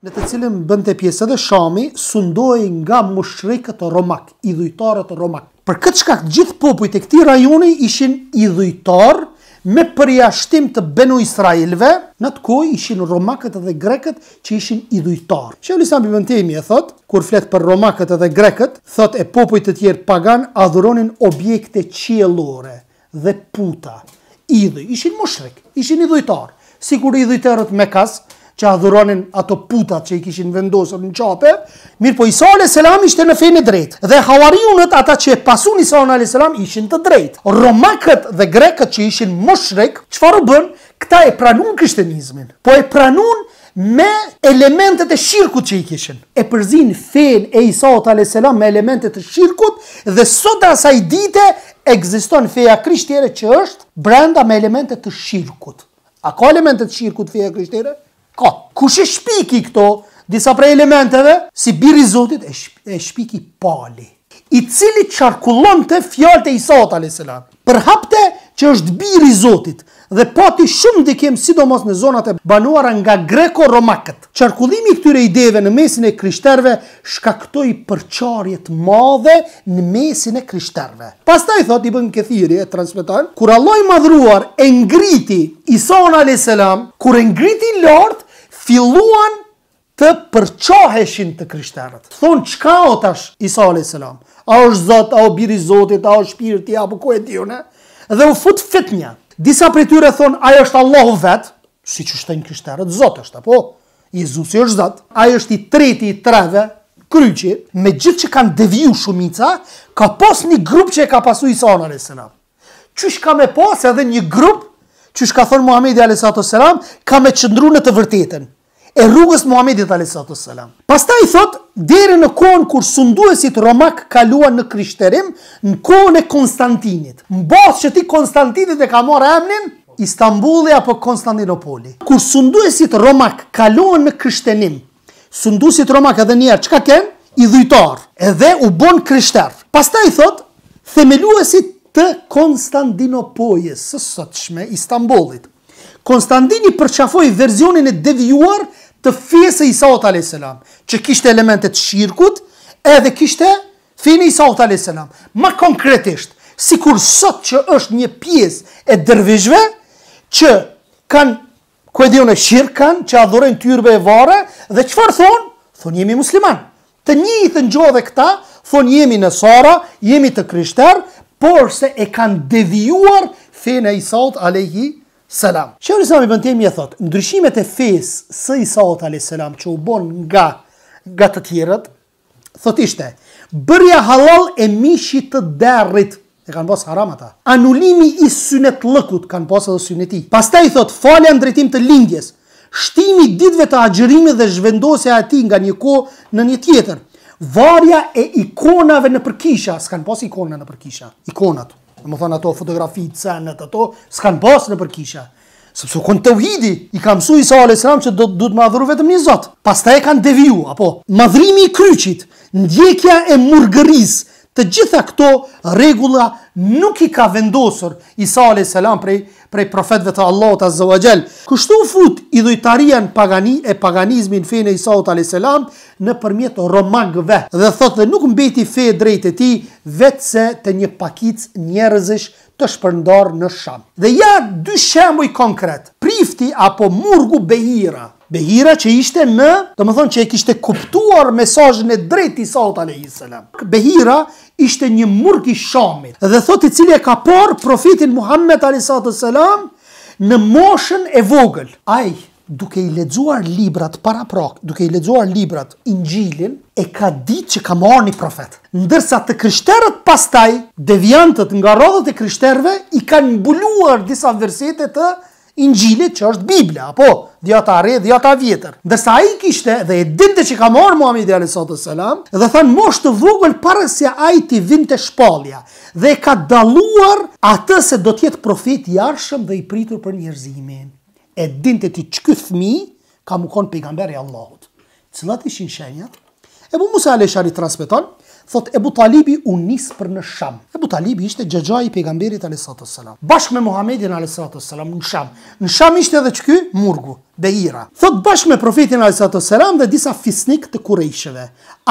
në të cilën bënd të pjesë edhe shami, sundoj nga mushrikët të romak, idhujtarët të romak. Për këtë shkak, gjithë popujt e këti rajoni ishin idhujtar me përjashtim të benu Israelve, në të koj ishin romakët edhe grekët që ishin idhujtar. Që e lisan për e thot, kur flet për romakët edhe grekët, thot e popujt të tjerë pagan adhuronin objekte qielore dhe puta. Idhuj, ishin mushrik, ishin idhujtar, si kur idhujtarët me kasë, që a dhuronin ato putat që i kishin vendosur në qape, mirë po Isa a.s. ishte në fejnë drejtë, dhe havarionët ata që e pasun Isa a.s. ishin të drejtë. Romakët dhe grekët që ishin më shrekë, që farë bënë, këta e pranun kështenizmin, po e pranun me elementet e shirkut që i kishin. E përzin fejnë e Isa a.s. me elementet e shirkut, dhe sot asaj dite, egziston feja krishtjere që është brenda me elementet të shirkut. A ka elementet të shirkut feja krishtjere? e shpiki këto disa prej elementeve, si biri zotit e shpiki pali, i cili qarkullon të fjallët e Isaot, a.s. për hapte që është biri zotit, dhe pati shumë të kemë sidomos në zonat e banuara nga Greko-Romakët. Qarkullimi këtyre ideve në mesin e kryshterve, shkaktoj përqarjet madhe në mesin e kryshterve. Pas ta i thot i bënë këthiri e transmitajnë, kur Allah i madhruar e ngriti Isona aleselam, kur e ngriti lart, filluan të përqoheshin të krishterët. Thonë, qka o tash, Isa a.s. A është zot, a o biri zotit, a o shpirti, a po ku e tjune? Eh? Dhe u fut fitnja. Disa për tyre thonë, a është Allah vetë, si që shtenë krishterët, zot është, apo? Jezusi është zot, a është i treti i treve, kryqi, me gjithë që kanë deviju shumica, ka pas një grup që e ka pasu i A.S. në senam. Qysh ka me pas edhe një grup, qysh ka thonë Muhammedi a.s. ka me qëndru në të vërtetën e rrugës Muhamedit alayhisatu sallam. Pastaj thot deri në kohën kur sunduesit romak kaluan në krishterim në kohën e Konstantinit. Mbas që ti Konstantinit e ka marrë emnin, Istanbuli apo Konstantinopoli. Kur sunduesit romak kaluan në krishterim, sunduesit romak edhe njerë, herë çka ken? I dhujtar. Edhe u bën krishter. Pastaj thot themeluesit të Konstantinopojës, së sotshme Istanbulit. Konstantini përqafoj verzionin e devijuar të fjesë e Isaot a.s. që kishte elementet shirkut edhe kishte fjene Isaot a.s. Ma konkretisht, si kur sot që është një pjesë e dërvizhve që kanë ku e shirkan në shirkë kanë, që adhorejnë tyrbe e vare, dhe qëfar thonë? Thonë jemi musliman. Të një i të njohë dhe këta, thonë jemi në sara, jemi të kryshtar, por se e kanë devijuar fene Isaot a.s selam. Shehur Islami Ibn Temi e thot, ndryshimet e fes së Isaot a.s. që u bon nga, nga të tjerët, thot ishte, bërja halal e mishit të derrit, e kanë posë haram ata, anulimi i synet lëkut, kanë posë edhe syneti. Pastaj thot, fale në drejtim të lindjes, shtimi ditve të agjërimi dhe zhvendosja ati nga një ko në një tjetër, varja e ikonave në përkisha, s'kan posë ikonave në përkisha, ikonat, Në më thonë ato fotografi të ato, s'kanë pasë në përkisha. Sëpësu konë të uhidi, i kam su i sa e sëram që do të madhuru vetëm një zotë. Pas ta e kanë deviju, apo madhrimi i kryqit, ndjekja e murgëris, Të gjitha këto regula nuk i ka vendosur Isa a.s. prej, prej profetve të Allah azza wa Kështu fut i dojtaria në pagani e paganizmi në fejnë Isa a.s. në përmjet romangëve, dhe thotë dhe nuk mbeti fejë drejt e ti vetë se të një pakic njerëzish të shpërndar në sham. Dhe ja dy shemuj konkret, prifti apo murgu behira, Behira që ishte në, do më thonë që e kishte kuptuar mesajnë e drejt i Saut a.s. Behira ishte një murg i shamit. Dhe thot i cili e ka por profitin Muhammed a.s. në moshën e vogël. Aj, duke i ledzuar librat para prak, duke i ledzuar librat i e ka dit që ka marrë një profet. Ndërsa të kryshterët pastaj, devjantët nga rodhët e kryshterve, i ka njëbuluar disa versete të Injilit që është Bibla, apo djatari, djata vjetër. Dhe sa i kishte dhe e dinte që ka marrë Muhammed i Alisatë Selam, dhe thënë moshtë të vogël parë se a i ti vinë të shpalja, dhe ka daluar atë se do tjetë profet arshëm dhe i pritur për njerëzimin. E dinte ti që këtë thmi, ka më konë pejgamberi Allahut. Cëllat ishin shenjat? Ebu Musa Aleshari transmiton, thot Ebu Talibi unisë për në shamë. Talib ishte xhaxhai i pejgamberit alayhis salam. Bashkë me Muhamedin alayhis salam në Sham. Në Sham ishte edhe çky Murgu, Beira. Thot bashkë me profetin alayhis salam dhe disa fisnik të Qurayshëve.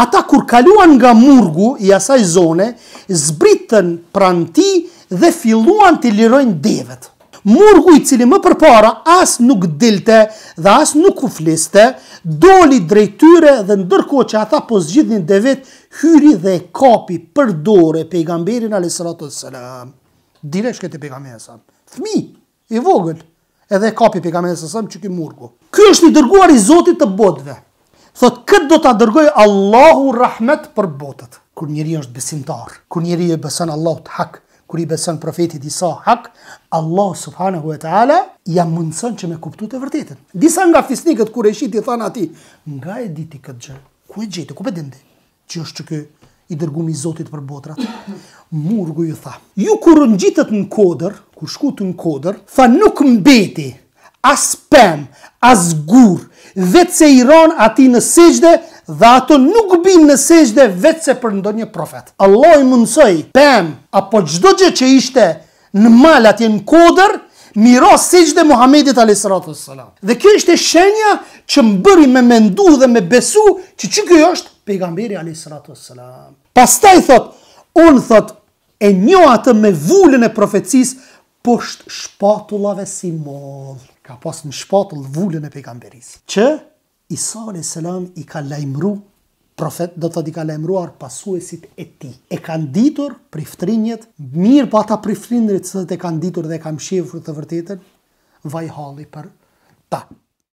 Ata kur kaluan nga Murgu i asaj zone, zbritën pranti dhe filluan të lirojnë devet. Murgu i cili më përpara as nuk dilte dhe as nuk u fliste, doli drejtyre dhe ndërko që ata po zgjidhin dhe vetë, hyri dhe kapi për dore pejgamberin a.s. Dire shkete pejgamberin a.s. Thmi, i vogël, edhe kapi pejgamberin a.s. që ki murgu. Ky është i dërguar i zotit të botëve. Thot, këtë do të dërgoj Allahu rahmet për botët. Kër njëri është besimtar, kër njëri e besën Allahu të hakë, kër i beson profetit Isa hak, Allah subhanahu wa ta'ala jam mundëson që me kuptu të vërtetën. Disa nga fisnikët kër e shiti i thanë ati, nga e diti këtë gjë, ku e gjete, ku për ndi, që është që kë i dërgumi zotit për botrat. Murgu ju tha, ju kur në gjitët në kodër, kur shku të në kodër, tha nuk mbeti, as pem, as gur, vetë se i ron ati në sejde, dhe ato nuk binë në sejgjde vetë se për ndonjë profet. Allah i mundësoj, pem, apo gjdo gjë që ishte në malë atje në kodër, miro sejgjde Muhammedit a.s. Dhe kjo ishte shenja që më bëri me mendu dhe me besu që që kjo është pejgamberi a.s. Pastaj thot, unë thot, e një atë me vullën e profetësis, poshtë shpatullave si modhë. Ka pasë në shpatullë vullën e pejgamberis. Që? Isa a.s. i ka lajmru, profet do të di ka lajmruar pasuesit e ti. E kanë ditur priftrinjet, mirë pa po ta priftrinjet së të kanë ditur dhe kam shifrë të vërtetën, vaj halli për ta.